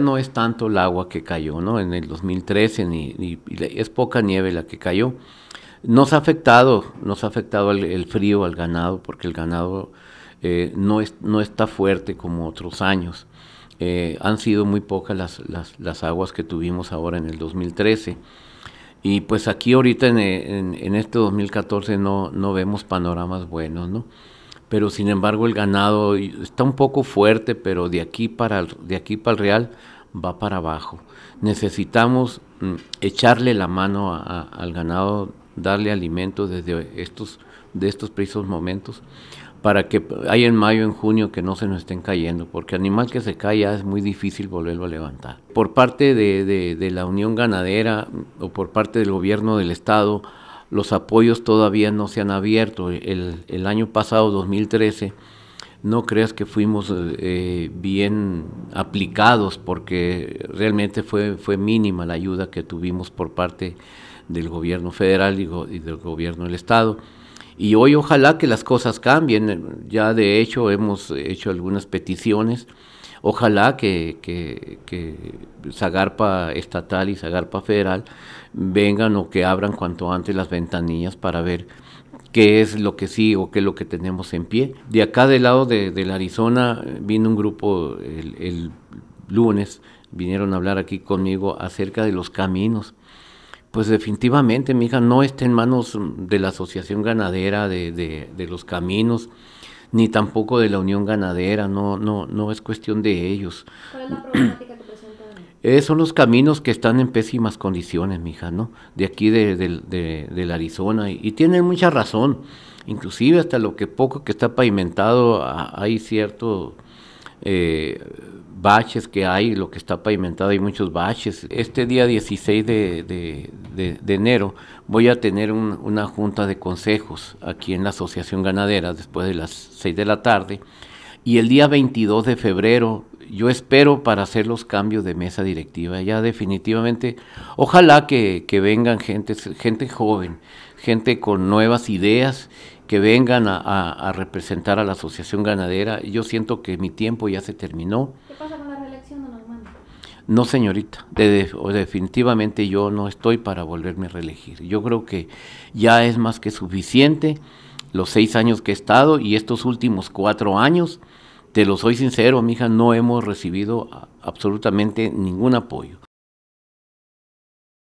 No es tanto el agua que cayó, ¿no? En el 2013 ni, es poca nieve la que cayó. Nos ha afectado, nos ha afectado el, frío al ganado, porque el ganado eh, no, no está fuerte como otros años. Eh, han sido muy pocas las, aguas que tuvimos ahora en el 2013. Y pues aquí ahorita en, este 2014 no, no vemos panoramas buenos, ¿no? pero sin embargo el ganado está un poco fuerte, pero de aquí para el, de aquí para el real va para abajo. Necesitamos mm, echarle la mano al ganado, darle alimento desde estos, de estos precisos momentos, para que hay en mayo, en junio, que no se nos estén cayendo, porque animal que se cae ya es muy difícil volverlo a levantar. Por parte de la Unión Ganadera o por parte del gobierno del Estado, los apoyos todavía no se han abierto. El, año pasado, 2013, no creas que fuimos eh, bien aplicados porque realmente fue, fue mínima la ayuda que tuvimos por parte del gobierno federal y del gobierno del estado. Y hoy ojalá que las cosas cambien. Ya de hecho hemos hecho algunas peticiones Ojalá que, que, Zagarpa estatal y Zagarpa federal vengan o que abran cuanto antes las ventanillas para ver qué es lo que sí o qué es lo que tenemos en pie. De acá del lado de, la Arizona vino un grupo el, lunes, vinieron a hablar aquí conmigo acerca de los caminos pues definitivamente, mi hija, no está en manos de la asociación ganadera, de los caminos, ni tampoco de la Unión Ganadera, no, no, no es cuestión de ellos. ¿Cuál es la problemática eh, son los caminos que están en pésimas condiciones, mija, ¿no? De aquí de, la Arizona, y, tienen mucha razón, inclusive hasta lo que poco que está pavimentado, hay cierto eh, baches que hay, lo que está pavimentado, hay muchos baches. Este día 16 de, enero voy a tener una junta de consejos aquí en la Asociación Ganadera después de las 6 de la tarde. Y el día 22 de febrero yo espero para hacer los cambios de mesa directiva. Ya definitivamente, ojalá que, vengan gente, gente joven, gente con nuevas ideas que vengan a, representar a la asociación ganadera. Yo siento que mi tiempo ya se terminó. ¿Qué pasa con la reelección, don No, señorita. definitivamente yo no estoy para volverme a reelegir. Yo creo que ya es más que suficiente los seis años que he estado y estos últimos cuatro años te lo soy sincero, mija, no hemos recibido absolutamente ningún apoyo.